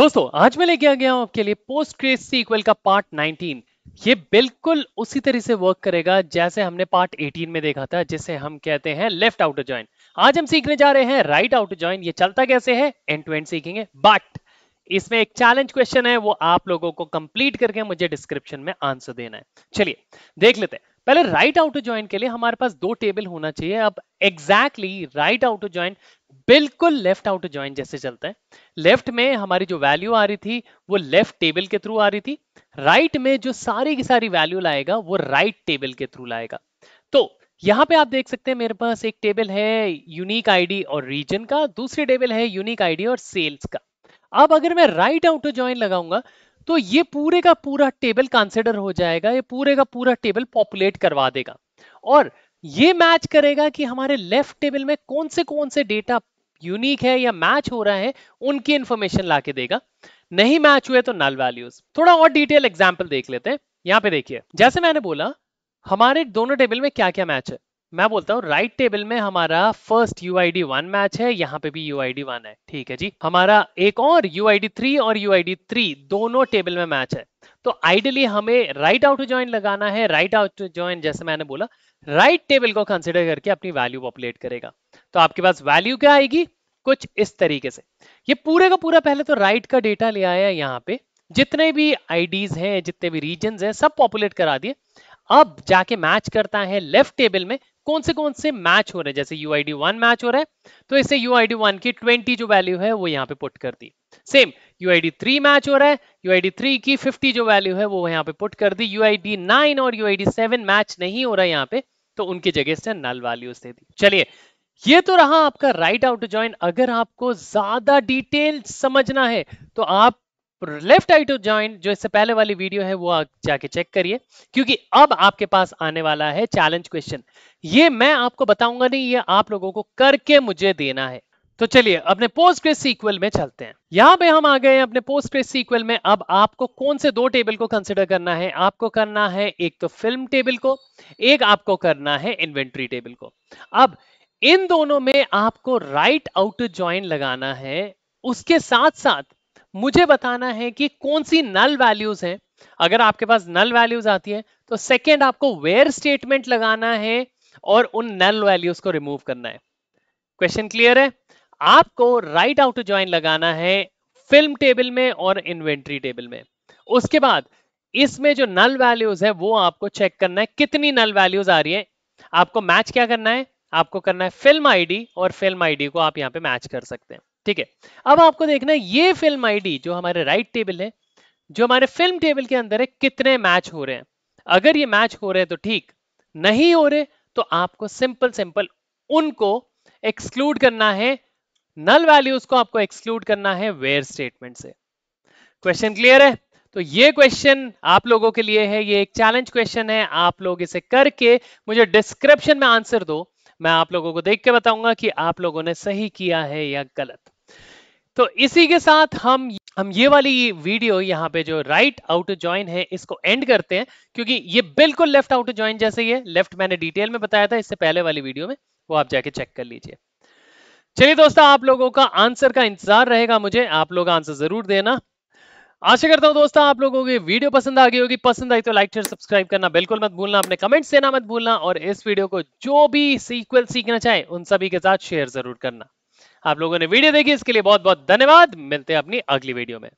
दोस्तों आज मैं लेके आ गया हूं आपके लिए पोस्ट क्रेज सीक्वल का पार्ट 19 ये बिल्कुल उसी तरह से वर्क करेगा जैसे हमने पार्ट 18 में देखा था जिसे हम कहते हैं लेफ्ट आउटर ज्वाइन आज हम सीखने जा रहे हैं राइट आउटर ज्वाइन ये चलता कैसे है एंड टू एंड सीखेंगे बट इसमें एक चैलेंज क्वेश्चन है वो आप लोगों को कंप्लीट करके मुझे डिस्क्रिप्शन में आंसर देना है चलिए देख लेते हैं पहले राइट आउटर ज्वाइन के लिए हमारे पास दो टेबल होना चाहिए अब एग्जैक्टली राइट आउटर ज्वाइन बिल्कुल लेफ्ट आउट ज्वाइन जैसे चलता है लेफ्ट में हमारी जो वैल्यू आ रही थी वो लेफ्ट टेबल के थ्रू आ रही थी राइट right में जो सारी की सारी वैल्यू लाएगा वो राइट right टेबल के थ्रू लाएगा तो यहां पे आप देख सकते हैं मेरे पास एक टेबल है यूनिक आईडी और रीजन का दूसरी टेबल है यूनिक आईडी और सेल्स का अब अगर मैं राइट आउट ज्वाइन लगाऊंगा तो ये पूरे का पूरा टेबल कंसिडर हो जाएगा ये पूरे का पूरा टेबल पॉपुलेट करवा देगा और ये मैच करेगा कि हमारे लेफ्ट टेबल में कौन से कौन से डेटा यूनिक है या मैच हो रहा है उनकी इंफॉर्मेशन ला के देगा नहीं मैच हुए तो नल वैल्यूज थोड़ा और डिटेल एग्जाम्पल देख लेते हैं यहाँ पे देखिए जैसे मैंने बोला हमारे दोनों टेबल में क्या क्या मैच है मैं बोलता हूँ राइट टेबल में हमारा first U I D one match है यहाँ पे भी यू आई डी वन है ठीक है जी हमारा एक और यू आई डी थ्री और यू आई डी थ्री दोनों टेबल में मैच है तो आइडियली हमें राइट आउट ज्वाइन लगाना है राइट आउट ज्वाइन जैसे मैंने बोला राइट टेबल को कंसिडर करके अपनी वैल्यू पॉपुलेट करेगा तो आपके पास वैल्यू क्या आएगी कुछ इस तरीके से ये पूरे का पूरा पहले तो राइट का डेटा ले आया यहाँ पे जितने भी आईडीज हैं जितने भी रीजन हैं सब पॉपुलेट करा दिए अब जाके मैच करता है लेफ्ट टेबल में कौन से कौन से मैच हो रहे हैं जैसे यू आई वन मैच हो रहा है तो इसे यू आई वन की ट्वेंटी जो वैल्यू है वो यहाँ पे पुट कर दी same U I three match हो रहा है यू आई थ्री की फिफ्टी जो वैल्यू है वो यहाँ पे पुट कर दी यू आई और यू आई मैच नहीं हो रहा है यहाँ पे तो उनकी जगह से नल वैल्यूज दे दी चलिए ये तो रहा आपका राइट आउट ज्वाइन अगर आपको ज्यादा डिटेल समझना है तो आप लेफ्ट आउट ज्वाइन जो इससे पहले वाली वीडियो है वो जाके चेक करिए क्योंकि अब आपके पास आने वाला है चैलेंज क्वेश्चन ये मैं आपको बताऊंगा नहीं ये आप लोगों को करके मुझे देना है तो चलिए अपने पोस्ट क्रेस सीक्वल में चलते हैं यहां पे हम आ गए हैं अपने पोस्ट क्रेस सीक्वल में अब आपको कौन से दो टेबल को कंसिडर करना है आपको करना है एक तो फिल्म टेबल को एक आपको करना है इन्वेंट्री टेबल को अब इन दोनों में आपको राइट आउट ज्वाइन लगाना है उसके साथ साथ मुझे बताना है कि कौन सी नल वैल्यूज हैं अगर आपके पास नल वैल्यूज आती है तो सेकेंड आपको वेयर स्टेटमेंट लगाना है और उन नल वैल्यूज को रिमूव करना है क्वेश्चन क्लियर है आपको राइट आउट ज्वाइन लगाना है फिल्म टेबल में और इन्वेंट्री टेबल में उसके बाद इसमें जो नल वैल्यूज है वो आपको चेक करना है कितनी नल वैल्यूज आ रही है आपको मैच क्या करना है आपको करना है फिल्म आईडी और फिल्म आईडी को आप यहाँ पे मैच कर सकते हैं ठीक है अब आपको देखना है ये फिल्म आईडी जो हमारे राइट टेबल है जो हमारे फिल्म टेबल के अंदर है कितने मैच हो रहे हैं अगर ये मैच हो रहे हैं तो ठीक नहीं हो रहे तो आपको सिंपल सिंपल उनको एक्सक्लूड करना है नल वैल्यूज को आपको एक्सक्लूड करना है वेयर स्टेटमेंट से क्वेश्चन क्लियर है तो ये क्वेश्चन आप लोगों के लिए है ये एक चैलेंज क्वेश्चन है आप लोग इसे करके मुझे डिस्क्रिप्शन में आंसर दो मैं आप लोगों को देख के बताऊंगा कि आप लोगों ने सही किया है या गलत तो इसी के साथ हम हम ये वाली वीडियो यहाँ पे जो राइट आउट ज्वाइन है इसको एंड करते हैं क्योंकि ये बिल्कुल लेफ्ट आउट ज्वाइन जैसे ही है लेफ्ट मैंने डिटेल में बताया था इससे पहले वाली वीडियो में वो आप जाके चेक कर लीजिए चलिए दोस्तों आप लोगों का आंसर का इंतजार रहेगा मुझे आप लोग आंसर जरूर देना आशा करता हूं दोस्तों आप लोगों की वीडियो पसंद आ गई होगी पसंद आई तो लाइक शेयर सब्सक्राइब करना बिल्कुल मत भूलना अपने कमेंट्स देना मत भूलना और इस वीडियो को जो भी सीक्वल सीखना चाहे उन सभी के साथ शेयर जरूर करना आप लोगों ने वीडियो देखी इसके लिए बहुत बहुत धन्यवाद मिलते हैं अपनी अगली वीडियो में